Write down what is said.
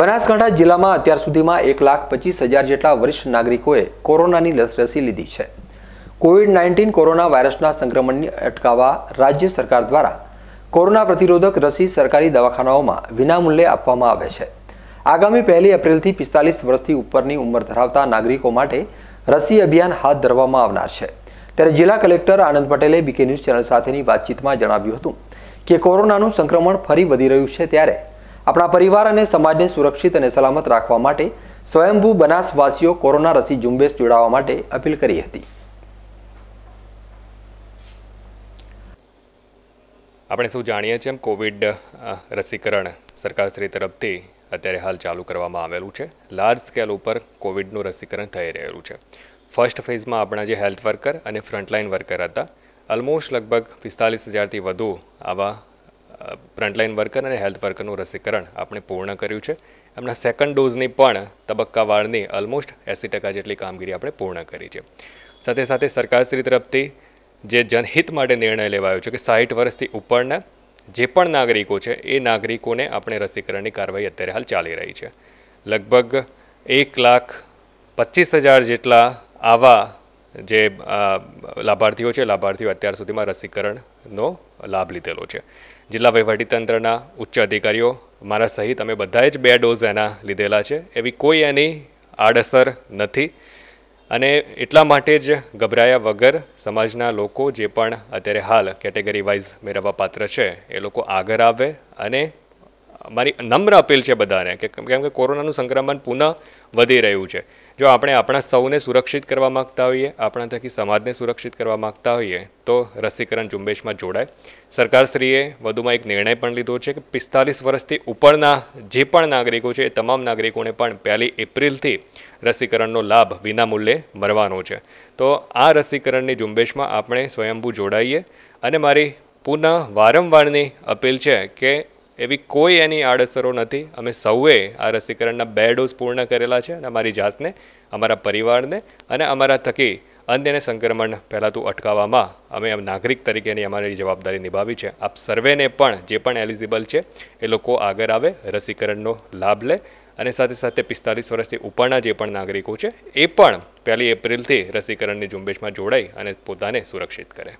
બનાસકાંઠા જિલ્લામાં અત્યાર સુધીમાં એક લાખ પચીસ હજાર જેટલા વરિષ્ઠ નાગરિકોએ કોરોનાની રસી લીધી છે કોવિડ નાઇન્ટીન કોરોના વાયરસના સંક્રમણને અટકાવવા રાજ્ય સરકાર દ્વારા કોરોના પ્રતિરોધક રસી સરકારી દવાખાનાઓમાં વિનામૂલ્યે આપવામાં આવે છે આગામી પહેલી એપ્રિલથી પિસ્તાલીસ વર્ષથી ઉપરની ઉંમર ધરાવતા નાગરિકો માટે રસી અભિયાન હાથ ધરવામાં આવનાર છે ત્યારે જિલ્લા કલેક્ટર આનંદ પટેલે બીકે ન્યૂઝ ચેનલ સાથેની વાતચીતમાં જણાવ્યું હતું કે કોરોનાનું સંક્રમણ ફરી વધી રહ્યું છે ત્યારે આપણા પરિવાર અને સમાજને સુરક્ષિત અને સલામત રાખવા માટે સ્વયંભૂ બનાસવાસીઓ કોરોના રસી ઝુંબેશ જોડાવા માટે અપીલ કરી હતી આપણે શું જાણીએ છીએ એમ કોવિડ રસીકરણ સરકારશ્રી તરફથી અત્યારે હાલ ચાલુ કરવામાં આવેલું છે લાર્જ સ્કેલ ઉપર કોવિડનું રસીકરણ થઈ રહેલું છે ફર્સ્ટ ફેઝમાં આપણા જે હેલ્થ વર્કર અને ફ્રન્ટલાઇન વર્કર હતા ઓલમોસ્ટ લગભગ પિસ્તાલીસ હજારથી વધુ આવા ફ્રન્ટલાઇન વર્કર અને હેલ્થ વર્કરનું રસીકરણ આપણે પૂર્ણ કર્યું છે એમના સેકન્ડ ડોઝની પણ તબક્કાવાળની ઓલમોસ્ટ એંસી ટકા જેટલી કામગીરી આપણે પૂર્ણ કરી છે સાથે સાથે સરકારશ્રી તરફથી જે જનહિત માટે નિર્ણય લેવાયો છે કે સાઠ વર્ષથી ઉપરના જે પણ નાગરિકો છે એ નાગરિકોને આપણે રસીકરણની કાર્યવાહી અત્યારે હાલ ચાલી રહી છે લગભગ એક લાખ પચીસ હજાર જેટલા આવા જે લાભાર્થીઓ છે લાભાર્થીઓ અત્યાર સુધીમાં રસીકરણનો લાભ લીધેલો છે જિલ્લા વહીવટીતંત્રના ઉચ્ચ અધિકારીઓ મારા સહિત અમે બધાએ જ બે ડોઝ એના લીધેલા છે એવી કોઈ એની આડઅસર નથી અને એટલા માટે જ ગભરાયા વગર સમાજના લોકો જે પણ અત્યારે હાલ કેટેગરી વાઇઝ મેળવવા પાત્ર છે એ લોકો આગળ આવે અને મારી નમ્ર અપીલ છે બધાને કે કેમ કે કોરોનાનું સંક્રમણ પુનઃ વધી રહ્યું છે જો આપણે આપણા સૌને સુરક્ષિત કરવા માગતા હોઈએ આપણા થકી સમાજને સુરક્ષિત કરવા માગતા હોઈએ તો રસીકરણ ઝુંબેશમાં જોડાય સરકારશ્રીએ વધુમાં એક નિર્ણય પણ લીધો છે કે પિસ્તાલીસ વર્ષથી ઉપરના જે પણ નાગરિકો છે એ તમામ નાગરિકોને પણ પહેલી એપ્રિલથી રસીકરણનો લાભ વિનામૂલ્યે મળવાનો છે તો આ રસીકરણની ઝુંબેશમાં આપણે સ્વયંભૂ જોડાઈએ અને મારી પુનઃ વારંવારની અપીલ છે કે એવી કોઈ એની આડઅસરો નથી અમે સૌએ આ રસીકરણના બે ડોઝ પૂર્ણ કરેલા છે અને અમારી જાતને અમારા પરિવારને અને અમારા થકી અન્યને સંક્રમણ ફેલાતું અટકાવવામાં અમે નાગરિક તરીકેની અમારી જવાબદારી નિભાવી છે આપ સર્વેને પણ જે પણ એલિજિબલ છે એ લોકો આગળ આવે રસીકરણનો લાભ લે અને સાથે સાથે પિસ્તાલીસ વર્ષથી ઉપરના જે પણ નાગરિકો છે એ પણ પહેલી એપ્રિલથી રસીકરણની ઝુંબેશમાં જોડાઈ અને પોતાને સુરક્ષિત કરે